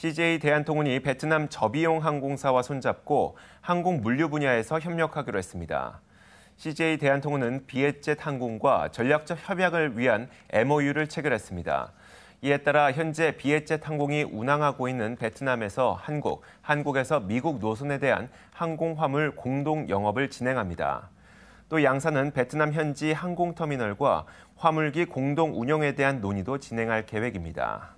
CJ 대한통운이 베트남 저비용 항공사와 손잡고 항공 물류 분야에서 협력하기로 했습니다. CJ 대한통운은 비엣젯 항공과 전략적 협약을 위한 MOU를 체결했습니다. 이에 따라 현재 비엣젯 항공이 운항하고 있는 베트남에서 한국, 한국에서 미국 노선에 대한 항공 화물 공동 영업을 진행합니다. 또 양사는 베트남 현지 항공터미널과 화물기 공동 운영에 대한 논의도 진행할 계획입니다.